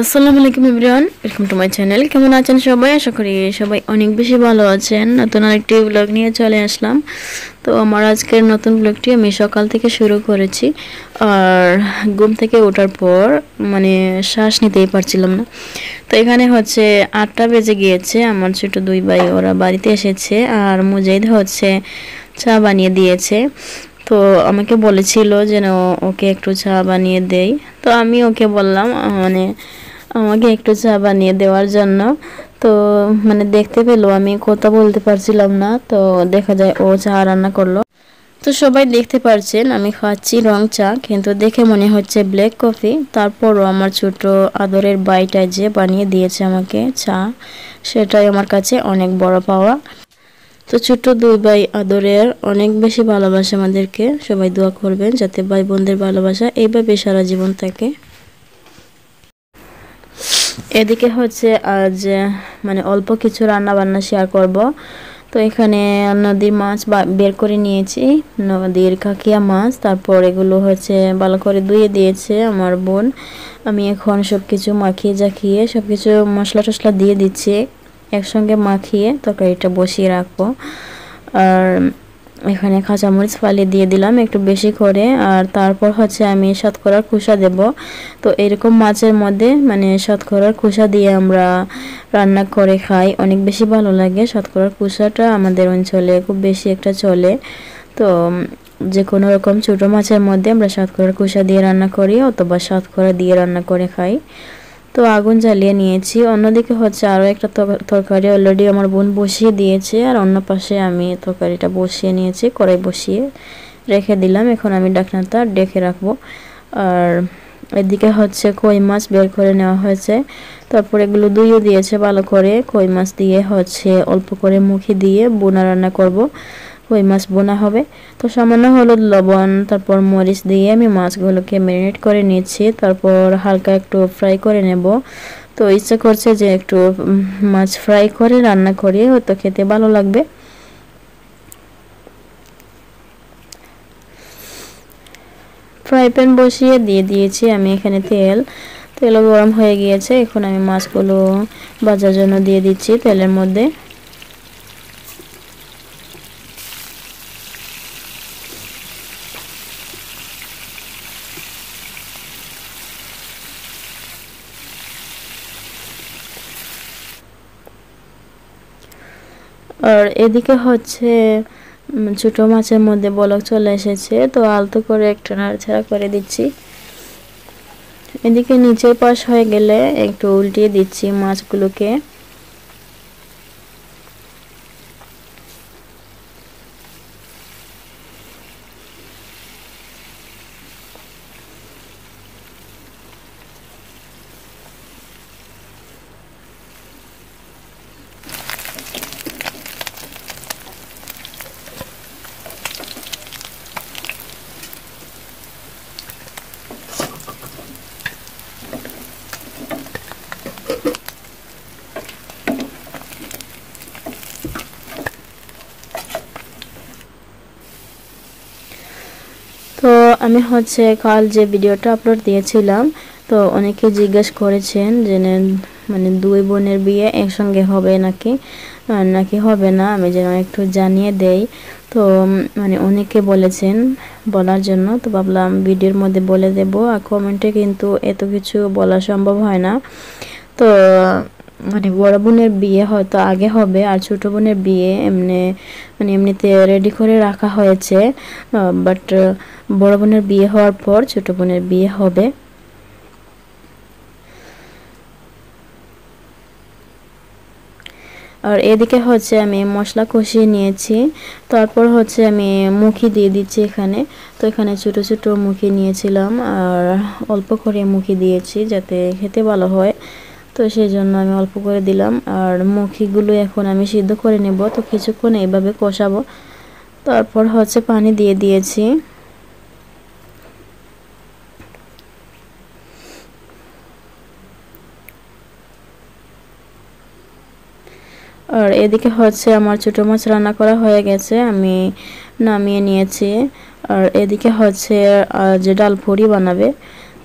আসসালামু আলাইকুম everyone welcome to my channel কেমন আছেন সবাই আশা করি সবাই অনেক বেশি ভালো আছেন নতুন আরেকটি ব্লগ নিয়ে চলে আসলাম তো আমার আজকের নতুন ব্লগটি আমি সকাল থেকে শুরু করেছি আর ঘুম থেকে ওঠার পর মানে শ্বাস নিতেই পারছিলাম না তো এখানে হচ্ছে আটটা বেজে গিয়েছে আমার ছোটো দুই ভাই ওরা বাড়িতে এসেছে আর মুজাইদ হচ্ছে চা বানিয়ে দিয়েছে তো আমাকে বলেছিল যে ওকে একটু চা বানিয়ে দেই তো আমি ওকে বললাম মানে আমাকে একটু চা বানিয়ে দেওয়ার জন্য তো মানে দেখতে পেলো আমি কথা বলতে পারছিলাম না তো দেখা যায় ও চা রান্না করলো তো সবাই দেখতে পারছেন আমি খাচ্ছি রং চা কিন্তু দেখে মনে হচ্ছে ব্ল্যাক কফি তারপরও আমার ছোট আদরের বাইটায় যে বানিয়ে দিয়েছে আমাকে চা সেটাই আমার কাছে অনেক বড় পাওয়া তো ছোট দুই ভাই আদরের অনেক বেশি ভালোবাসা আমাদেরকে সবাই দোয়া করবেন যাতে ভাই বোনদের ভালোবাসা এইভাবে সারা জীবন থাকে এদিকে হচ্ছে আজ মানে অল্প কিছু রান্না বান্না শেয়ার করব তো এখানে নদীর মাছ বের করে নিয়েছি নদীর কাকিয়া মাছ তারপর এগুলো হচ্ছে ভালো করে ধুয়ে দিয়েছে আমার বোন আমি এখন সব কিছু মাখিয়ে জাখিয়ে সব কিছু মশলা টশলা দিয়ে দিচ্ছি একসঙ্গে মাখিয়ে তরকারিটা বসিয়ে রাখবো আর এখানে খাঁচামরিচ ফালি দিয়ে দিলাম একটু বেশি করে আর তারপর হচ্ছে আমি শতকরার খুসা দেব তো এরকম মাছের মধ্যে মানে শতকরার খুসা দিয়ে আমরা রান্না করে খাই অনেক বেশি ভালো লাগে শতকরার খুসাটা আমাদের অঞ্চলে খুব বেশি একটা চলে তো যে কোনো রকম ছোটো মাছের মধ্যে আমরা শতকরার খুসা দিয়ে রান্না করি অথবা শতকরা দিয়ে রান্না করে খাই তো আগুন জ্বালিয়ে নিয়েছি অন্যদিকে হচ্ছে আরও একটা তরকারি অলরেডি আমার বোন বসিয়ে দিয়েছে আর অন্য পাশে আমি তরকারিটা বসিয়ে নিয়েছি কড়াই বসিয়ে রেখে দিলাম এখন আমি ডাকনাটা ডেকে রাখবো আর এদিকে হচ্ছে কই মাছ বের করে নেওয়া হয়েছে তারপর এগুলো দুইও দিয়েছে ভালো করে কই মাছ দিয়ে হচ্ছে অল্প করে মুখে দিয়ে বোনা রান্না করব কই মাছ বোনা হবে তো সামান্য হলুদ লবণ তারপর মরিচ দিয়ে আমি মাছগুলোকে ম্যারিনেট করে নিচ্ছি তারপর হালকা একটু ফ্রাই করে নেব তো ইচ্ছা করছে যে একটু মাছ ফ্রাই করে রান্না করে হয়তো খেতে ভালো লাগবে ফ্রাই প্যান বসিয়ে দিয়ে দিয়েছি আমি এখানে তেল তেলও গরম হয়ে গিয়েছে এখন আমি মাছগুলো বাজার জন্য দিয়ে দিচ্ছি তেলের মধ্যে এদিকে হচ্ছে ছোট মাছের মধ্যে বলক চলে এসেছে তো আলতো করে একটু নাড়াছাড়া করে দিচ্ছি এদিকে নিচের পাশ হয়ে গেলে একটু উল্টিয়ে দিচ্ছি মাছগুলোকে আমি হচ্ছে কাল যে ভিডিওটা আপলোড দিয়েছিলাম তো অনেকে জিজ্ঞেস করেছেন যে মানে দুই বোনের বিয়ে একসঙ্গে হবে নাকি নাকি হবে না আমি যেন একটু জানিয়ে দেই তো মানে অনেকে বলেছেন বলার জন্য তো ভাবলাম ভিডিওর মধ্যে বলে দেব আর কমেন্টে কিন্তু এত কিছু বলা সম্ভব হয় না তো মানে বড় বোনের বিয়ে হয়তো আগে হবে আর ছোট বোনের বিয়ে এমনি মানে এমনিতে রেডি করে রাখা হয়েছে বাট বড় বোনের বিয়ে হওয়ার পর ছোট বোনের বিয়ে হবে আর এদিকে হচ্ছে আমি মশলা কষিয়ে নিয়েছি তারপর হচ্ছে আমি মুখি দিয়ে দিচ্ছি এখানে তো এখানে ছোট ছোট মুখি নিয়েছিলাম আর অল্প করে মুখি দিয়েছি যাতে খেতে ভালো হয় তো সেই জন্য আমি অল্প করে দিলাম আর মুখিগুলো এখন আমি সিদ্ধ করে নেব তো কিছুক্ষণ এইভাবে কষাবো তারপর হচ্ছে পানি দিয়ে দিয়েছি আর এদিকে হচ্ছে আমার ছোট মাছ রান্না করা হয়ে গেছে আমি নামিয়ে নিয়েছি আর এদিকে হচ্ছে যে ডাল পুরি বানাবে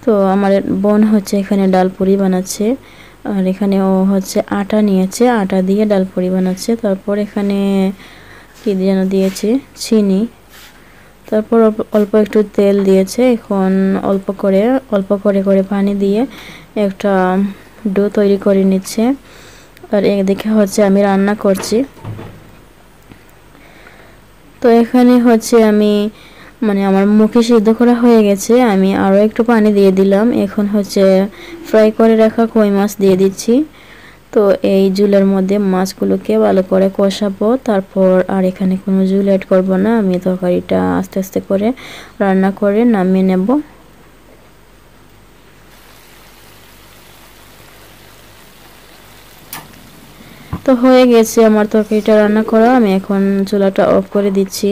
তো আমার বোন হচ্ছে এখানে ডাল পুরি বানাচ্ছে আর এখানে ও হচ্ছে আটা নিয়েছে আটা দিয়ে ডালপুরি বানাচ্ছে তারপর এখানে কি যেন দিয়েছে চিনি তারপর অল্প একটু তেল দিয়েছে এখন অল্প করে অল্প করে করে পানি দিয়ে একটা ডো তৈরি করে নিচ্ছে আর এদিকে হচ্ছে আমি রান্না করছি তো এখানে হচ্ছে আমি মানে আমার মুখে সিদ্ধ করা হয়ে গেছে আমি আরও একটু পানি দিয়ে দিলাম এখন হচ্ছে ফ্রাই করে রাখা কই মাছ দিয়ে দিচ্ছি তো এই জুলের মধ্যে মাছগুলোকে ভালো করে কষাবো তারপর আর এখানে কোনো জুল অ্যাড করবো না আমি তরকারিটা আস্তে আস্তে করে রান্না করে নামিয়ে নেব তো হয়ে গেছে আমার তরকারিটা রান্না করা আমি এখন চুলাটা অফ করে দিচ্ছি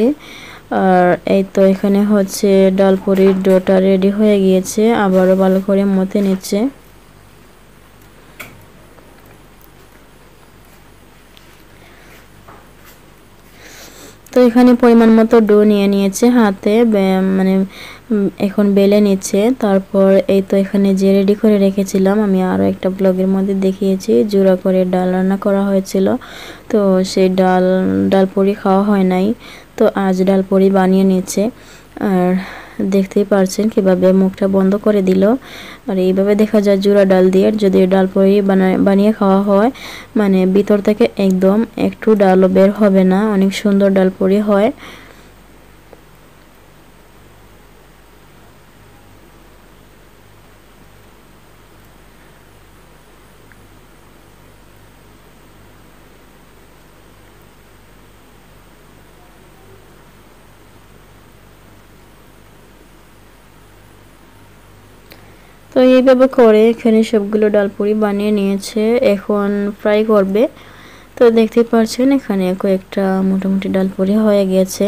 আর এই তো এখানে হচ্ছে ডালপুরির ডোটা রেডি হয়ে গিয়েছে আবারও ভালো করে মতে নিচ্ছে তো এখানে পরিমাণ মতো ডো নিয়ে নিয়েছে হাতে মানে এখন বেলে নিচ্ছে তারপর এই তো এখানে যে রেডি করে রেখেছিলাম আমি আরও একটা ব্লগের মধ্যে দেখিয়েছি জোড়া করে ডাল রান্না করা হয়েছিল তো সেই ডাল ডাল পড়ি খাওয়া হয় নাই তো আজ ডাল পড়ি বানিয়ে নিচ্ছে আর দেখতেই পারছেন কীভাবে মুখটা বন্ধ করে দিল আর এইভাবে দেখা যায় জোড়া ডাল দিয়ে যদি ডাল পরি বানিয়ে খাওয়া হয় মানে ভিতর থেকে একদম একটু ডালও বের হবে না অনেক সুন্দর ডাল পরি হয় তো এইভাবে করে এখানে সবগুলো ডালপুরি বানিয়ে নিয়েছে এখন ফ্রাই করবে তো দেখতে পাচ্ছেন এখানে কয়েকটা মোটামুটি ডালপুরি হয়ে গেছে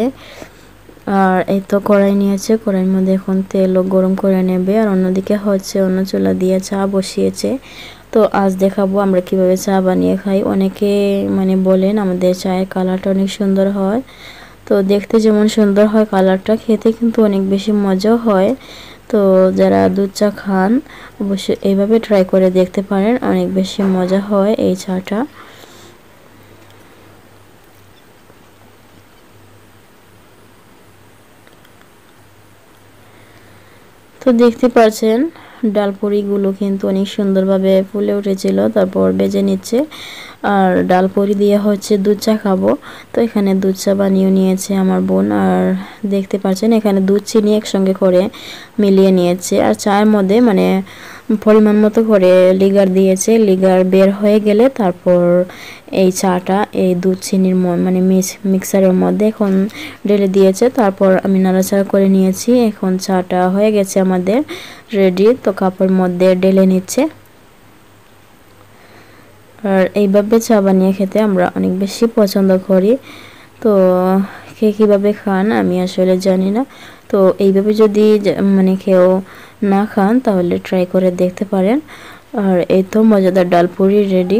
আর এই তো কড়াই নিয়েছে কড়াইয়ের মধ্যে এখন তেলও গরম করে নেবে আর অন্যদিকে হচ্ছে অন্য চুলা দিয়ে চা বসিয়েছে তো আজ দেখাবো আমরা কিভাবে চা বানিয়ে খাই অনেকে মানে বলেন আমাদের চায়ের কালারটা অনেক সুন্দর হয় তো দেখতে যেমন সুন্দর হয় কালারটা খেতে কিন্তু অনেক বেশি মজা হয় তো যারা দুধ চা খান অবশ্যই এইভাবে ট্রাই করে দেখতে পারেন অনেক বেশি মজা হয় এই চাটা তো দেখতে পাচ্ছেন ডালপুরিগুলো কিন্তু অনেক সুন্দরভাবে ফুলে উঠেছিল তারপর বেজে নিচ্ছে আর ডালপুরি দিয়ে হচ্ছে দুধ চা খাবো তো এখানে দুধ চা বানিয়ে নিয়েছে আমার বোন আর দেখতে পাচ্ছেন এখানে দুধ চিনি একসঙ্গে করে মিলিয়ে নিয়েছে আর চায়ের মধ্যে মানে পরিমাণ মতো করে লিগার দিয়েছে লিগার বের হয়ে গেলে তারপর এই চাটা এই দুধ চিনির মানে মিক্সারের মধ্যে এখন ঢেলে দিয়েছে তারপর আমি নাড়াচাড়া করে নিয়েছি এখন চাটা হয়ে গেছে আমাদের রেডি তো কাপের মধ্যে ঢেলে নিচ্ছে আর এইভাবে চা বানিয়ে খেতে আমরা অনেক বেশি পছন্দ করি তো কে কীভাবে খান আমি আসলে জানি না তো এইভাবে যদি মানে খেয়েও না খান তাহলে ট্রাই করে দেখতে পারেন আর এই তো মজাদার ডালপুরি রেডি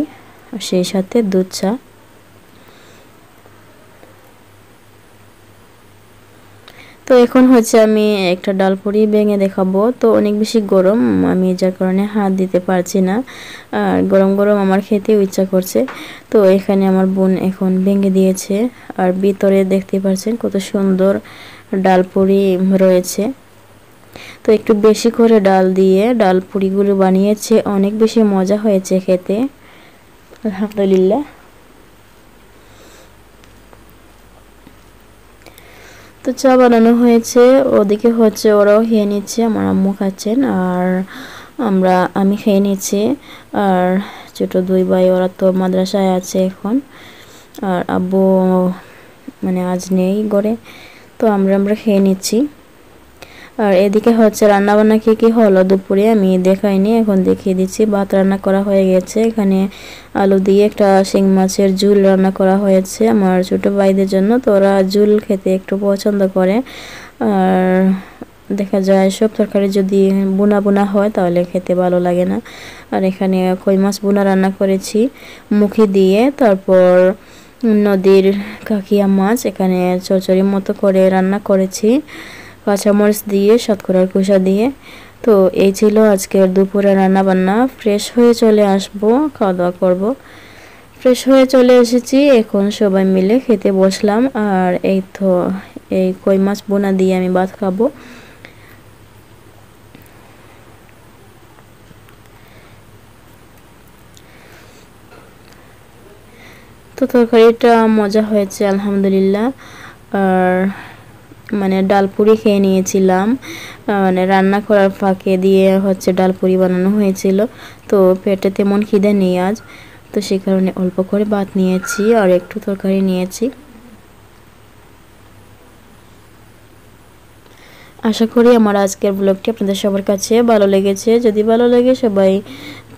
সেই সাথে দুধ চা তো এখন হচ্ছে আমি একটা ডালপুরি ভেঙে দেখাবো তো অনেক বেশি গরম আমি যার কারণে হাত দিতে পারছি না আর গরম গরম আমার খেতে ইচ্ছা করছে তো এখানে আমার বোন এখন ভেঙে দিয়েছে আর ভিতরে দেখতে পাচ্ছেন কত সুন্দর ডালপুরি রয়েছে তো একটু বেশি করে ডাল দিয়ে ডাল পুরিগুলো বানিয়েছে অনেক বেশি মজা হয়েছে খেতে আলহামদুলিল্লাহ তো চা বানানো হয়েছে ওদিকে হচ্ছে ওরাও খেয়ে নিচ্ছে আমার আম্মু খাচ্ছেন আর আমরা আমি খেয়ে নিচ্ছি আর ছোট দুই ভাই ওরা তো মাদ্রাসায় আছে এখন আর আব্বু মানে আজ নেই ঘরে তো আমরা আমরা খেয়ে নিচ্ছি আর এদিকে হচ্ছে রান্নাবান্না কী কী হলো দুপুরে আমি দেখাইনি এখন দেখিয়ে দিচ্ছি ভাত রান্না করা হয়ে গেছে এখানে আলু দিয়ে একটা শিং মাছের ঝুল রান্না করা হয়েছে আমার ছোটো ভাইদের জন্য তো ওরা ঝুল খেতে একটু পছন্দ করে আর দেখা যায় সব তরকারি যদি বোনা বোনা হয় তাহলে খেতে ভালো লাগে না আর এখানে কই মাছ বোনা রান্না করেছি মুখে দিয়ে তারপর নদীর কাকিয়া মাছ এখানে চচড়ির মতো করে রান্না করেছি কাঁচামরিচ দিয়ে সাতকরার খোসা দিয়ে তো এই ছিল আজকের দুপুরে রান্না বান্না ফ্রেশ হয়ে চলে আসব খাওয়া দাওয়া করবো ফ্রেশ হয়ে চলে এসেছি এখন সবাই মিলে খেতে বসলাম আর এই তো এই কই মাছ বোনা দিয়ে আমি ভাত খাবো তো তরকারিটা মজা হয়েছে আলহামদুলিল্লাহ আর মানে ডালপুরি খেয়ে নিয়েছিলাম মানে রান্না করার ফাঁকে দিয়ে হচ্ছে ডালপুরি বানানো হয়েছিল তো পেটে তেমন খিদে নেই আজ তো সে কারণে অল্প করে ভাত নিয়েছি আর একটু তরকারি নিয়েছি আশা করি আমার আজকের ব্লগটি আপনাদের সবার কাছে ভালো লেগেছে যদি ভালো লাগে সবাই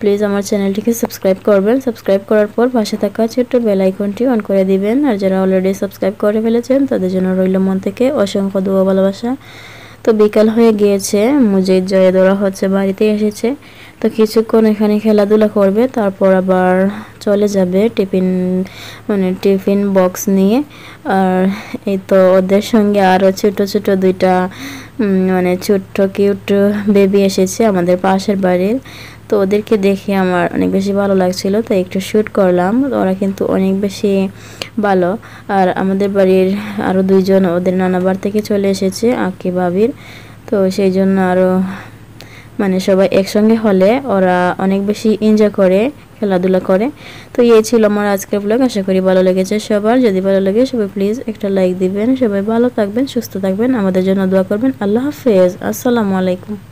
প্লিজ আমার চ্যানেলটিকে সাবস্ক্রাইব করবেন সাবস্ক্রাইব করার পর পাশে থাকা ছোট্ট বেল আইকনটি অন করে দিবেন আর যারা অলরেডি সাবস্ক্রাইব করে ফেলেছেন তাদের জন্য রইল মন থেকে অসংখ্য দোয়া ভালোবাসা তো বিকাল হয়ে গিয়েছে মুজিদ জয়ে দৌড়া হচ্ছে বাড়িতে এসেছে তো কিছুক্ষণ এখানে খেলাধুলা করবে তারপর আবার চলে যাবে টিফিন মানে টিফিন বক্স নিয়ে আর এই তো ওদের সঙ্গে আরও ছোট ছোট দুইটা মানে ছোট্ট কিউট বেবি এসেছে আমাদের পাশের বাড়ির তো ওদেরকে দেখে আমার অনেক বেশি ভালো লাগছিল তো একটু শ্যুট করলাম ওরা কিন্তু অনেক বেশি ভালো আর আমাদের বাড়ির আরও দুইজন ওদের নানাবার থেকে চলে এসেছে আঁকি বাবির তো সেই জন্য আরও মানে সবাই একসঙ্গে হলে ওরা অনেক বেশি এনজয় করে খেলাধুলা করে তো এই ছিল আমার আজকের ব্লগ আশা করি ভালো লেগেছে সবার যদি ভালো লাগে সবাই প্লিজ একটা লাইক দিবেন সবাই ভালো থাকবেন সুস্থ থাকবেন আমাদের জন্য দোয়া করবেন আল্লাহ হাফেজ আসসালামু আলাইকুম